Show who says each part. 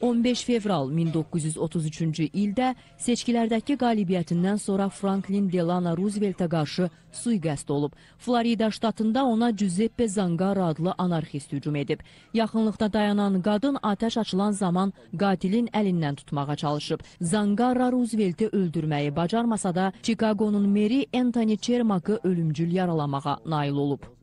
Speaker 1: 15 fevral 1933-cü ildə seçkilərdəki qalibiyyətindən sonra Franklin Delano Rooseveltə qarşı suiqəst olub. Florida ştatında ona Giuseppe Zangara adlı anarxist hücum edib. Yaxınlıqda dayanan qadın atəş açılan zaman qatilin əlindən tutmağa çalışıb. Zangara Roosevelti öldürməyi bacarmasa da, Chicago'nun meri Anthony Chermak'ı ölümcül yaralamağa nail olub.